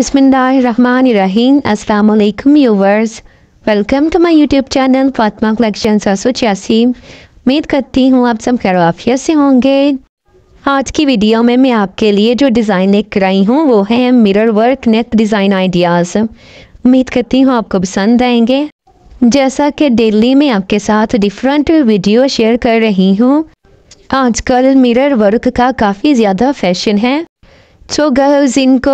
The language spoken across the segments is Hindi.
बिसमीम अल्लाम यूवर्स welcome to my YouTube channel Fatima collection सात सौ छियासी उम्मीद करती हूँ आप सब आफियत से होंगे आज की वीडियो में मैं आपके लिए जो डिज़ाइन लेकर कराई हूँ वो है mirror work neck design ideas उम्मीद करती हूँ आपको पसंद आएंगे जैसा कि डेली मैं आपके साथ डिफरेंट वीडियो शेयर कर रही हूँ आजकल मिरर वर्क का काफ़ी ज़्यादा फैशन है सो गर्ल्स इनको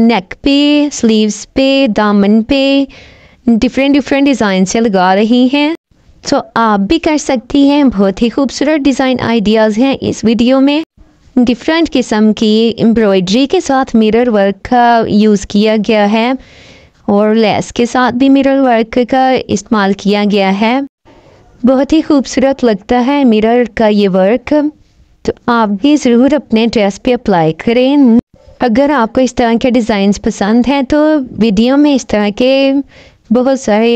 नेक पे स्लीव्स पे दामन पे डिफरेंट डिफरेंट डिज़ाइन से लगा रही हैं सो so आप भी कर सकती हैं बहुत ही खूबसूरत डिज़ाइन आइडियाज़ हैं इस वीडियो में डिफरेंट किस्म की एम्ब्रॉयडरी के साथ मिरर वर्क का यूज़ किया गया है और लेस के साथ भी मिरर वर्क का इस्तेमाल किया गया है बहुत ही खूबसूरत लगता है मिरर का ये वर्क तो आप भी ज़रूर अपने ड्रेस पे अप्लाई करें अगर आपको इस तरह के डिज़ाइन पसंद हैं तो वीडियो में इस तरह के बहुत सारे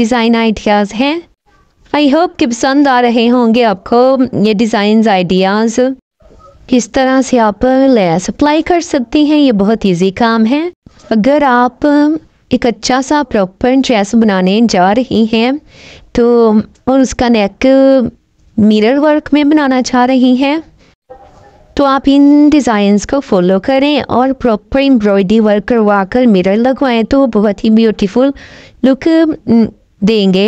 डिज़ाइन आइडियाज़ हैं आई होप कि पसंद आ रहे होंगे आपको ये डिज़ाइन आइडियाज़ इस तरह से आप लेस अप्लाई कर सकती हैं ये बहुत इजी काम है अगर आप एक अच्छा सा प्रॉपर ड्रेस बनाने जा रही हैं तो और उसका नेक मिरर वर्क में बनाना चाह रही हैं तो आप इन डिज़ाइंस को फॉलो करें और प्रॉपर एम्ब्रॉयडरी वर्क करवा कर मिरर लगवाएं तो बहुत ही ब्यूटीफुल लुक देंगे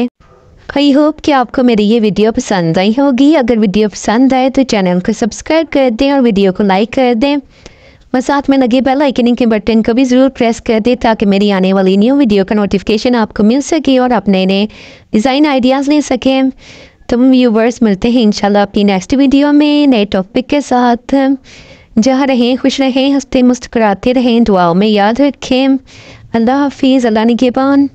आई होप कि आपको मेरी ये वीडियो पसंद आई होगी अगर वीडियो पसंद आए तो चैनल को सब्सक्राइब कर दें और वीडियो को लाइक कर दें और साथ में लगे बेल आइकनिंग के बटन को भी ज़रूर प्रेस कर दें ताकि मेरी आने वाली न्यू वीडियो का नोटिफिकेशन आपको मिल सके और आप नए नए डिज़ाइन आइडियाज़ ले सकें तमाम व्यूवर्स मिलते हैं इंशाल्लाह अपनी नेक्स्ट वीडियो में नए टॉपिक के साथ जहाँ रहें खुश रहें हंसते मुस्कराते रहें दुआओं में याद रखें अल्लाह हाफिज़ अल्लाह निगेबान